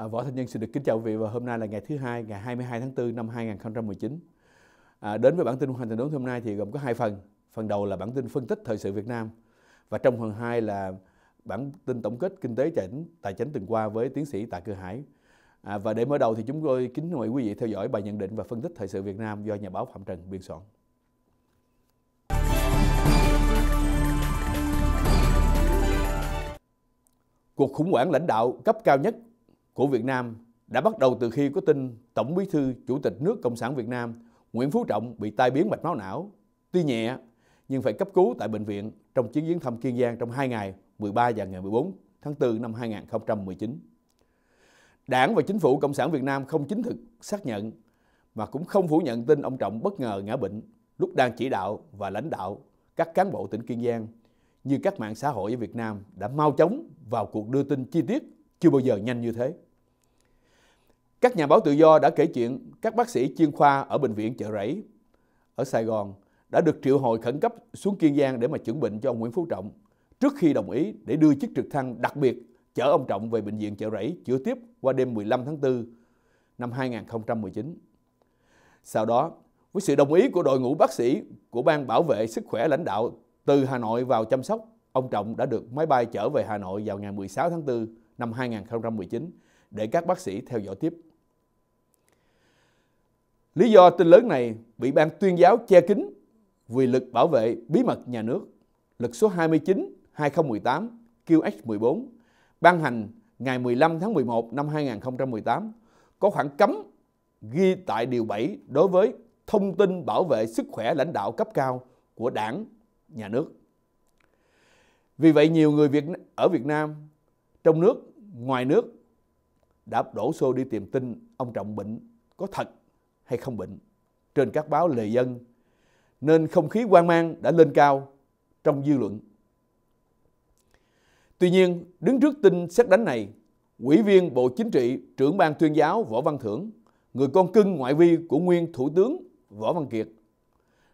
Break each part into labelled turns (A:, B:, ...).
A: À, Võ Thanh Nhân xin được kính chào quý vị và hôm nay là ngày thứ hai, ngày 22 tháng 4 năm 2019. À, đến với bản tin hoàn thành đốn hôm nay thì gồm có hai phần. Phần đầu là bản tin phân tích thời sự Việt Nam và trong phần 2 là bản tin tổng kết kinh tế tài chính, tài chính tuần qua với tiến sĩ Tạ Cư Hải. À, và để mở đầu thì chúng tôi kính mời quý vị theo dõi bài nhận định và phân tích thời sự Việt Nam do nhà báo Phạm Trần biên soạn. Cuộc khủng hoảng lãnh đạo cấp cao nhất của Việt Nam đã bắt đầu từ khi có tin Tổng Bí thư Chủ tịch nước Cộng sản Việt Nam Nguyễn Phú Trọng bị tai biến mạch máu não, tuy nhẹ nhưng phải cấp cứu tại bệnh viện trong chuyến viếng thăm Kiên Giang trong 2 ngày 13 và ngày 14 tháng 4 năm 2019. Đảng và chính phủ Cộng sản Việt Nam không chính thực xác nhận mà cũng không phủ nhận tin ông Trọng bất ngờ ngã bệnh lúc đang chỉ đạo và lãnh đạo các cán bộ tỉnh Kiên Giang như các mạng xã hội ở Việt Nam đã mau chóng vào cuộc đưa tin chi tiết chưa bao giờ nhanh như thế. Các nhà báo tự do đã kể chuyện các bác sĩ chuyên khoa ở bệnh viện Chợ Rẫy ở Sài Gòn đã được triệu hồi khẩn cấp xuống Kiên Giang để mà chữa bệnh cho ông Nguyễn Phú Trọng trước khi đồng ý để đưa chiếc trực thăng đặc biệt chở ông Trọng về bệnh viện Chợ Rẫy chữa tiếp qua đêm 15 tháng 4 năm 2019. Sau đó, với sự đồng ý của đội ngũ bác sĩ của Ban Bảo vệ Sức khỏe lãnh đạo từ Hà Nội vào chăm sóc, ông Trọng đã được máy bay chở về Hà Nội vào ngày 16 tháng 4 năm 2019 để các bác sĩ theo dõi tiếp. Lý do tin lớn này bị ban tuyên giáo che kín vì lực bảo vệ bí mật nhà nước. Lực số 29 2018 QH14 ban hành ngày 15 tháng 11 năm 2018 có khoảng cấm ghi tại điều 7 đối với thông tin bảo vệ sức khỏe lãnh đạo cấp cao của đảng, nhà nước. Vì vậy nhiều người Việt ở Việt Nam, trong nước, ngoài nước đã đổ xô đi tìm tin ông Trọng bệnh có thật hay không bệnh trên các báo lề dân nên không khí quan mang đã lên cao trong dư luận. Tuy nhiên, đứng trước tin xét đánh này, Ủy viên Bộ Chính trị, trưởng ban tuyên giáo Võ Văn Thưởng, người con cưng ngoại vi của nguyên Thủ tướng Võ Văn Kiệt,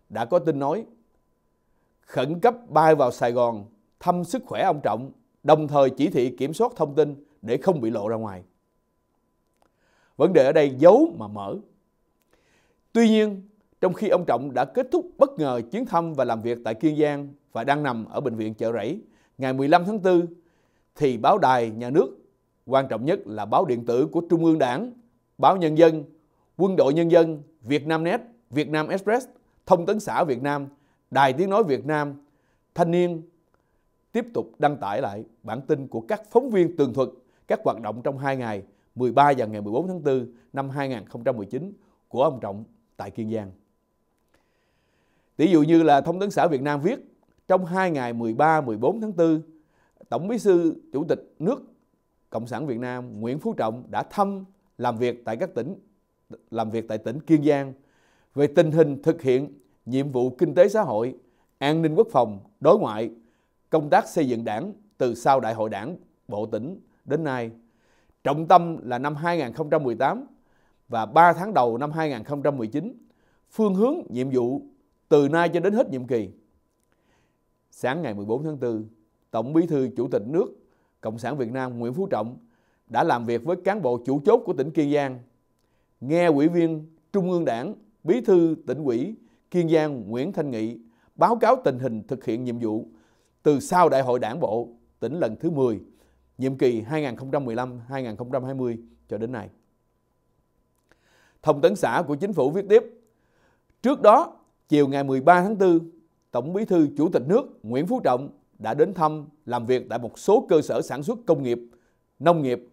A: đã có tin nói khẩn cấp bay vào Sài Gòn thăm sức khỏe ông Trọng, đồng thời chỉ thị kiểm soát thông tin để không bị lộ ra ngoài. Vấn đề ở đây giấu mà mở. Tuy nhiên, trong khi ông Trọng đã kết thúc bất ngờ chuyến thăm và làm việc tại Kiên Giang và đang nằm ở bệnh viện chợ rẫy ngày 15 tháng 4, thì báo đài nhà nước, quan trọng nhất là báo điện tử của Trung ương Đảng, báo Nhân dân, Quân đội Nhân dân, Việt Nam Net, Việt Nam Express, Thông tấn xã Việt Nam, Đài Tiếng Nói Việt Nam, Thanh niên tiếp tục đăng tải lại bản tin của các phóng viên tường thuật các hoạt động trong 2 ngày 13 và ngày 14 tháng 4 năm 2019 của ông Trọng tại Kiên Giang. Ví dụ như là Thông tấn xã Việt Nam viết trong hai ngày 13 14 tháng 4, Tổng Bí thư Chủ tịch nước Cộng sản Việt Nam Nguyễn Phú Trọng đã thăm làm việc tại các tỉnh làm việc tại tỉnh Kiên Giang về tình hình thực hiện nhiệm vụ kinh tế xã hội, an ninh quốc phòng, đối ngoại, công tác xây dựng đảng từ sau đại hội đảng bộ tỉnh đến nay. Trọng tâm là năm 2018 và 3 tháng đầu năm 2019, phương hướng nhiệm vụ từ nay cho đến hết nhiệm kỳ. Sáng ngày 14 tháng 4, Tổng Bí thư Chủ tịch nước Cộng sản Việt Nam Nguyễn Phú Trọng đã làm việc với cán bộ chủ chốt của tỉnh Kiên Giang, nghe ủy viên Trung ương Đảng, Bí thư tỉnh ủy Kiên Giang Nguyễn Thanh Nghị báo cáo tình hình thực hiện nhiệm vụ từ sau Đại hội Đảng bộ tỉnh lần thứ 10, nhiệm kỳ 2015-2020 cho đến nay thông tấn xã của chính phủ viết tiếp. Trước đó, chiều ngày 13 tháng 4, Tổng Bí thư Chủ tịch nước Nguyễn Phú Trọng đã đến thăm làm việc tại một số cơ sở sản xuất công nghiệp, nông nghiệp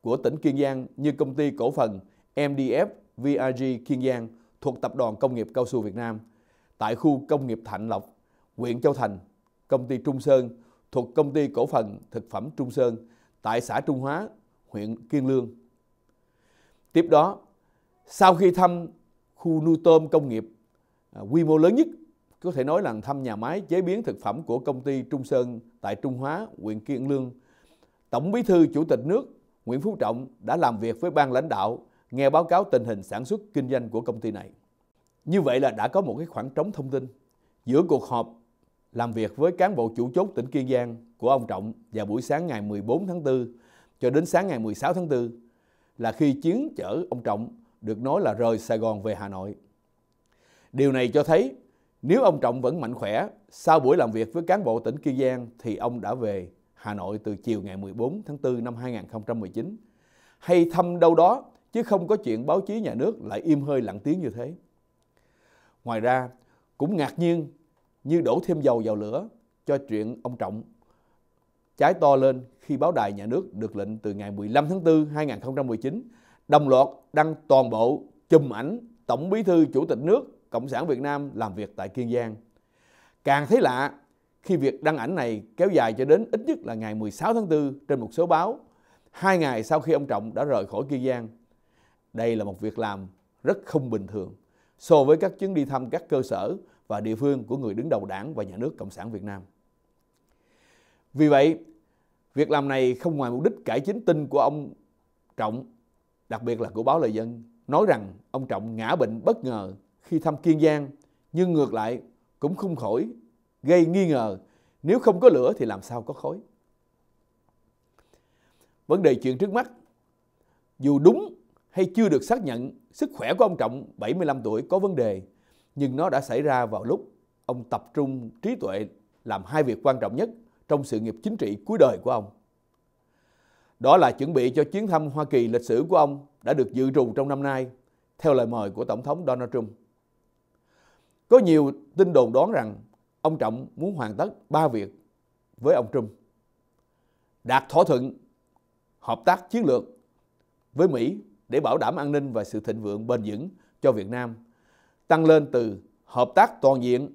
A: của tỉnh Kiên Giang như công ty cổ phần MDF VRG Kiên Giang thuộc Tập đoàn Công nghiệp Cao su Việt Nam tại khu công nghiệp Thạnh Lộc, huyện Châu Thành, công ty Trung Sơn thuộc công ty cổ phần thực phẩm Trung Sơn tại xã Trung Hóa, huyện Kiên Lương. Tiếp đó, sau khi thăm khu nuôi tôm công nghiệp à, quy mô lớn nhất, có thể nói là thăm nhà máy chế biến thực phẩm của công ty Trung Sơn tại Trung Hóa, huyện Kiên Lương, Tổng Bí thư Chủ tịch nước Nguyễn Phú Trọng đã làm việc với ban lãnh đạo nghe báo cáo tình hình sản xuất kinh doanh của công ty này. Như vậy là đã có một cái khoảng trống thông tin giữa cuộc họp làm việc với cán bộ chủ chốt tỉnh Kiên Giang của ông Trọng vào buổi sáng ngày 14 tháng 4 cho đến sáng ngày 16 tháng 4 là khi chuyến chở ông Trọng được nói là rời Sài Gòn về Hà Nội. Điều này cho thấy nếu ông Trọng vẫn mạnh khỏe, sau buổi làm việc với cán bộ tỉnh Kiên Giang thì ông đã về Hà Nội từ chiều ngày 14 tháng 4 năm 2019 hay thăm đâu đó chứ không có chuyện báo chí nhà nước lại im hơi lặng tiếng như thế. Ngoài ra, cũng ngạc nhiên như đổ thêm dầu vào lửa cho chuyện ông Trọng trái to lên khi báo đài nhà nước được lệnh từ ngày 15 tháng 4 2019 đồng loạt đăng toàn bộ chùm ảnh Tổng Bí thư Chủ tịch nước Cộng sản Việt Nam làm việc tại Kiên Giang. Càng thấy lạ khi việc đăng ảnh này kéo dài cho đến ít nhất là ngày 16 tháng 4 trên một số báo, hai ngày sau khi ông Trọng đã rời khỏi Kiên Giang. Đây là một việc làm rất không bình thường so với các chuyến đi thăm các cơ sở và địa phương của người đứng đầu đảng và nhà nước Cộng sản Việt Nam. Vì vậy, việc làm này không ngoài mục đích cải chính tin của ông Trọng đặc biệt là của báo Lời Dân, nói rằng ông Trọng ngã bệnh bất ngờ khi thăm Kiên Giang, nhưng ngược lại cũng không khỏi gây nghi ngờ nếu không có lửa thì làm sao có khói. Vấn đề chuyện trước mắt, dù đúng hay chưa được xác nhận, sức khỏe của ông Trọng 75 tuổi có vấn đề, nhưng nó đã xảy ra vào lúc ông tập trung trí tuệ làm hai việc quan trọng nhất trong sự nghiệp chính trị cuối đời của ông. Đó là chuẩn bị cho chuyến thăm Hoa Kỳ lịch sử của ông đã được dự trù trong năm nay, theo lời mời của Tổng thống Donald Trump. Có nhiều tin đồn đoán rằng ông Trọng muốn hoàn tất ba việc với ông Trump. Đạt thỏa thuận hợp tác chiến lược với Mỹ để bảo đảm an ninh và sự thịnh vượng bền vững cho Việt Nam, tăng lên từ hợp tác toàn diện,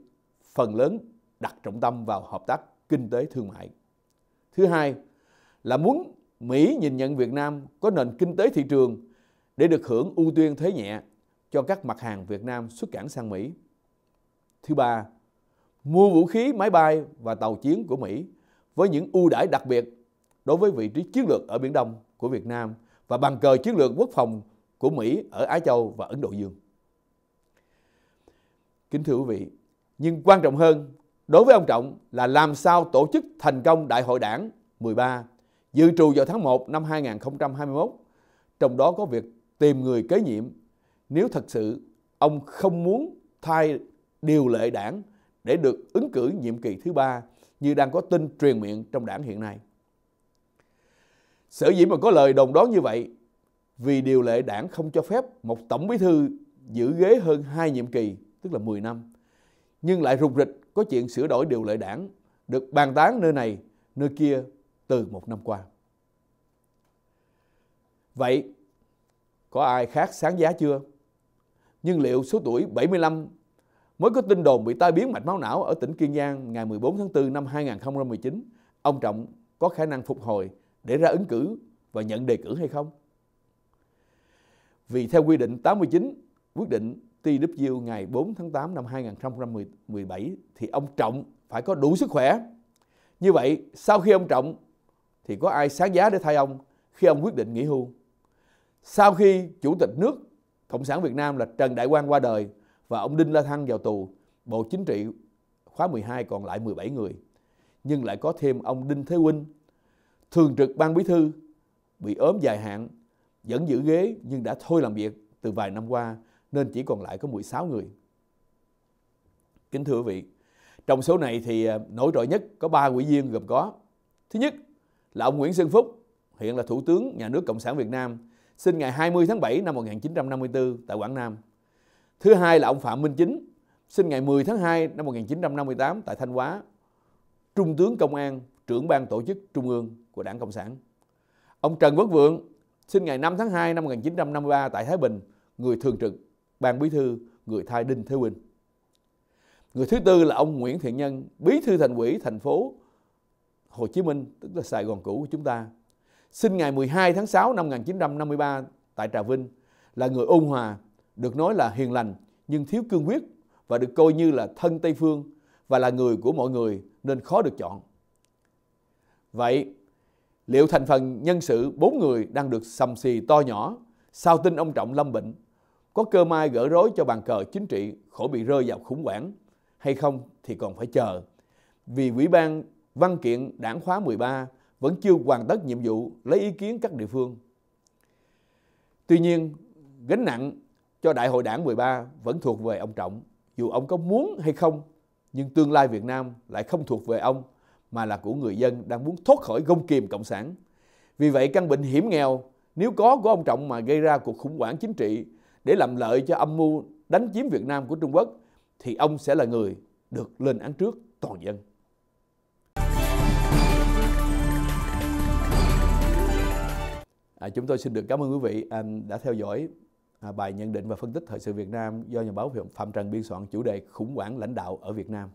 A: phần lớn đặt trọng tâm vào hợp tác kinh tế thương mại. Thứ hai là muốn Mỹ nhìn nhận Việt Nam có nền kinh tế thị trường để được hưởng ưu tiên thuế nhẹ cho các mặt hàng Việt Nam xuất cảng sang Mỹ. Thứ ba, mua vũ khí, máy bay và tàu chiến của Mỹ với những ưu đãi đặc biệt đối với vị trí chiến lược ở Biển Đông của Việt Nam và bàn cờ chiến lược quốc phòng của Mỹ ở Á Châu và Ấn Độ Dương. Kính thưa quý vị, nhưng quan trọng hơn đối với ông Trọng là làm sao tổ chức thành công Đại hội Đảng 13 dự trù vào tháng 1 năm 2021, trong đó có việc tìm người kế nhiệm nếu thật sự ông không muốn thay điều lệ đảng để được ứng cử nhiệm kỳ thứ ba như đang có tin truyền miệng trong đảng hiện nay. Sở dĩ mà có lời đồng đoán như vậy vì điều lệ đảng không cho phép một tổng bí thư giữ ghế hơn hai nhiệm kỳ, tức là 10 năm, nhưng lại rục rịch có chuyện sửa đổi điều lệ đảng được bàn tán nơi này, nơi kia từ một năm qua. Vậy, có ai khác sáng giá chưa? Nhưng liệu số tuổi 75 mới có tin đồn bị tai biến mạch máu não ở tỉnh Kiên Giang ngày 14 tháng 4 năm 2019, ông Trọng có khả năng phục hồi để ra ứng cử và nhận đề cử hay không? Vì theo quy định 89, quyết định TW ngày 4 tháng 8 năm 2017 thì ông Trọng phải có đủ sức khỏe. Như vậy, sau khi ông Trọng thì có ai sáng giá để thay ông khi ông quyết định nghỉ hưu. Sau khi Chủ tịch nước Cộng sản Việt Nam là Trần Đại Quang qua đời và ông Đinh La Thăng vào tù, Bộ Chính trị khóa 12 còn lại 17 người. Nhưng lại có thêm ông Đinh Thế Huynh, thường trực ban bí thư, bị ốm dài hạn, vẫn giữ ghế nhưng đã thôi làm việc từ vài năm qua nên chỉ còn lại có 16 người. Kính thưa quý vị, trong số này thì à, nổi trội nhất có 3 quỹ viên gồm có Thứ nhất là ông Nguyễn Xuân Phúc, hiện là Thủ tướng Nhà nước Cộng sản Việt Nam, sinh ngày 20 tháng 7 năm 1954 tại Quảng Nam. Thứ hai là ông Phạm Minh Chính, sinh ngày 10 tháng 2 năm 1958 tại Thanh Hóa, Trung tướng Công an, trưởng ban tổ chức Trung ương của Đảng Cộng sản. Ông Trần Quốc Vượng, sinh ngày 5 tháng 2 năm 1953 tại Thái Bình, người thường trực, ban bí thư, người thay Đinh Thế Huỳnh. Người thứ tư là ông Nguyễn Thiện Nhân, bí thư thành ủy thành phố Hồ Chí Minh, tức là Sài Gòn cũ của chúng ta. Sinh ngày 12 tháng 6 năm 1953 tại Trà Vinh là người ôn hòa, được nói là hiền lành nhưng thiếu cương quyết và được coi như là thân Tây Phương và là người của mọi người nên khó được chọn. Vậy, liệu thành phần nhân sự bốn người đang được sầm xì to nhỏ sau tin ông Trọng lâm bệnh có cơ may gỡ rối cho bàn cờ chính trị khỏi bị rơi vào khủng hoảng hay không thì còn phải chờ. Vì Ủy ban văn kiện đảng khóa 13 vẫn chưa hoàn tất nhiệm vụ lấy ý kiến các địa phương. Tuy nhiên, gánh nặng cho Đại hội đảng 13 vẫn thuộc về ông Trọng, dù ông có muốn hay không, nhưng tương lai Việt Nam lại không thuộc về ông, mà là của người dân đang muốn thoát khỏi gông kìm Cộng sản. Vì vậy, căn bệnh hiểm nghèo, nếu có của ông Trọng mà gây ra cuộc khủng hoảng chính trị để làm lợi cho âm mưu đánh chiếm Việt Nam của Trung Quốc, thì ông sẽ là người được lên án trước toàn dân. À, chúng tôi xin được cảm ơn quý vị à, đã theo dõi à, bài nhận định và phân tích thời sự Việt Nam do nhà báo Phạm Trần biên soạn chủ đề khủng hoảng lãnh đạo ở Việt Nam.